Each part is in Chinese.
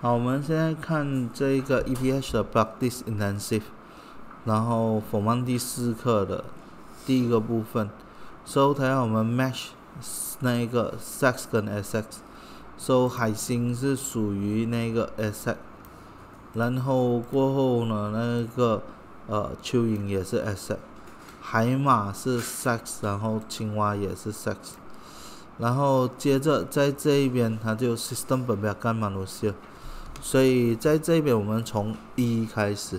好，我们现在看这一个 E P H 的 Practice Intensive，然后 Forman 第四课的第一个部分。So 睇下我们 Match 那一个 Sex 跟 Sex。So 海星是属于那个 Sex，然后过后呢那个呃蚯蚓也是 Sex，海马是 Sex，然后青蛙也是 Sex。然后接着在这一边，它就 System 表干满西谢。所以在这边，我们从一开始，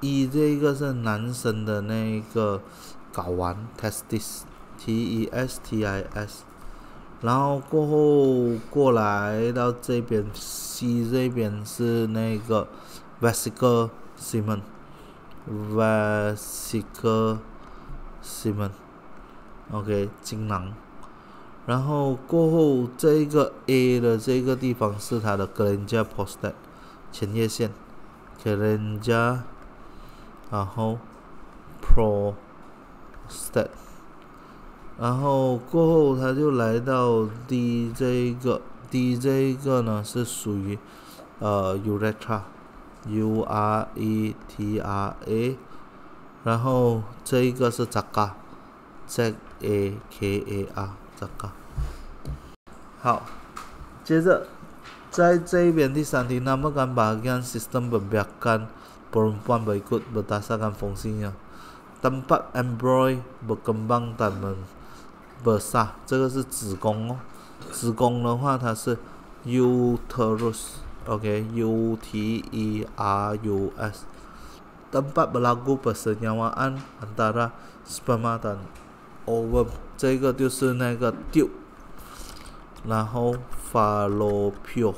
一这个是男生的那个睾丸 （testis，T-E-S-T-I-S），然后过后过来到这边，C 这边是那个 v a s i c e s u m v a s i c l e s e m o k 精囊。然后过后，这一个 A 的这个地方是它的 glenja p o s t a t e 前列腺，glenja，然后 prostate，然后过后他就来到 D 这一个，D 这一个呢是属于呃 uretra，U R E T R A，然后这一个是 zaka，Z A K A R。糟糕。好，接着在这一边第三题，namakan bahagian sistem berbiakan perempuan berikut berdasarkan fungsinya. Tempat embrio berkembang dan membesar，这个是子宫哦。子宫的话，它是 uterus，OK，U、okay, T E R U S。Tempat berlaku persenyawaan antara sperma dan ovum。Over 这个就是那个丢，然后发 o 票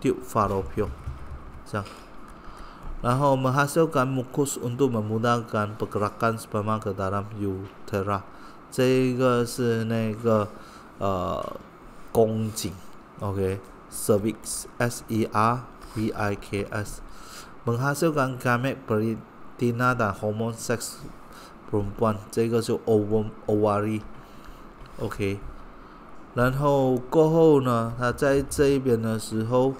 丢发落票，这样。然后我们还是要讲，mokus untuk memudahkan pergerakan sperma ke dalam uterus。这个是那个呃宫颈，OK，serviks，S-E-R-V-I-K-S s。我们还是要讲，kamik beritina dan hormon seks perempuan，这个就 ovum o v a r i OK，然后过后呢，他在这一边的时候，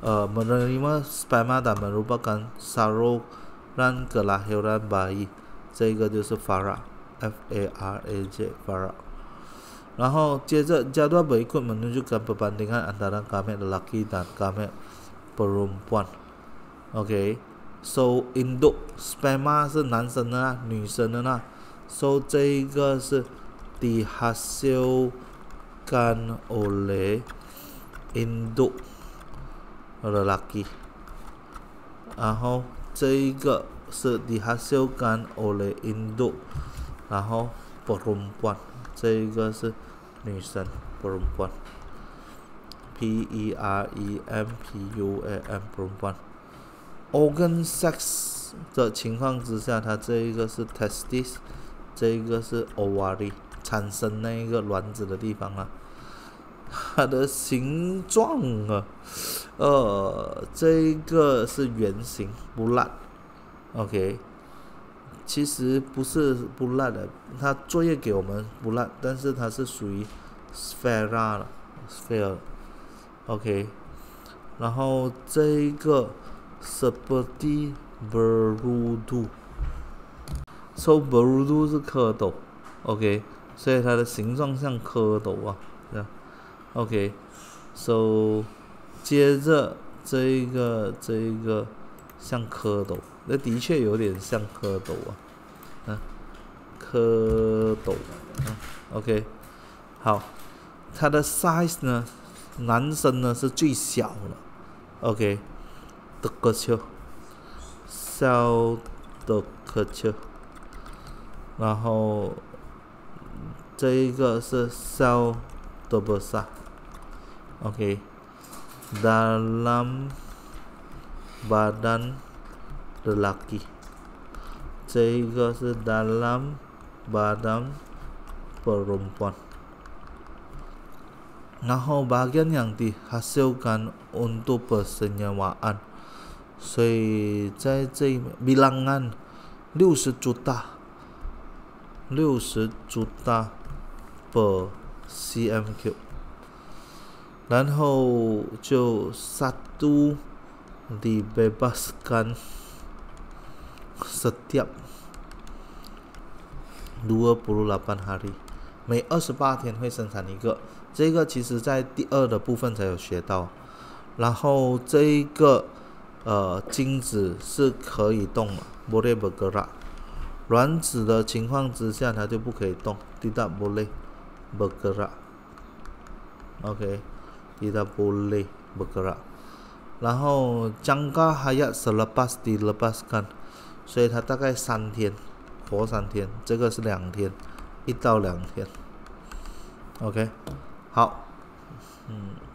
呃，马勒里马西班牙的门罗巴干萨罗兰格拉希尔巴伊，这个就是 f a r a f a r a j f a r a 然后接着，jadu berikut menunjukkan p e r b a k s m a i a n p e r m a 是男生的呢，女生的呢？So 这一个是。dihasilkan oleh induk lelaki. Aho, ini dihasilkan oleh induk, aho perempuan. Ini se nisan perempuan. P E R E M P U A N perempuan, organ sex 的情况之下，它这一个是 testis，这一个是 ovary。产生那一个卵子的地方啊，它的形状啊，呃，这个是圆形，不烂，OK。其实不是不烂的，它作业给我们不烂，但是它是属于 sphera 了，sphere。OK。然后这一个 sperti berudu，so berudu 是蝌蚪，OK。所以它的形状像蝌蚪啊，啊，OK，so 接着这一个这一个像蝌蚪，那的确有点像蝌蚪啊，啊，蝌蚪，啊，OK，好，它的 size 呢，男生呢是最小的 o k the 小的个球，e the e 然后。这一个是 sell the besar。OK，咱 badan lelaki。这一个是 dalam badan perempuan。然后 bagian yang dihasilkan untuk persenyawaan，所以在这 bilangan 六十 juta，六十 juta。C M Q，然后就 satu di bebaskan setiap dua puluh lapan hari，每二十八天会生产一个。这个其实在第二的部分才有学到。然后这一个呃精子是可以动的，boleh bergerak。卵子的情况之下，它就不可以动，tidak boleh。bergerak. Okey. Kita boleh bergerak. Lalu jangka hayat selepas dilepaskan. So, dia tak kira tiga hari. Kuo tiga hari. Ini adalah dua hari. Satu hingga dua hari. Okey. Baik. Hmm.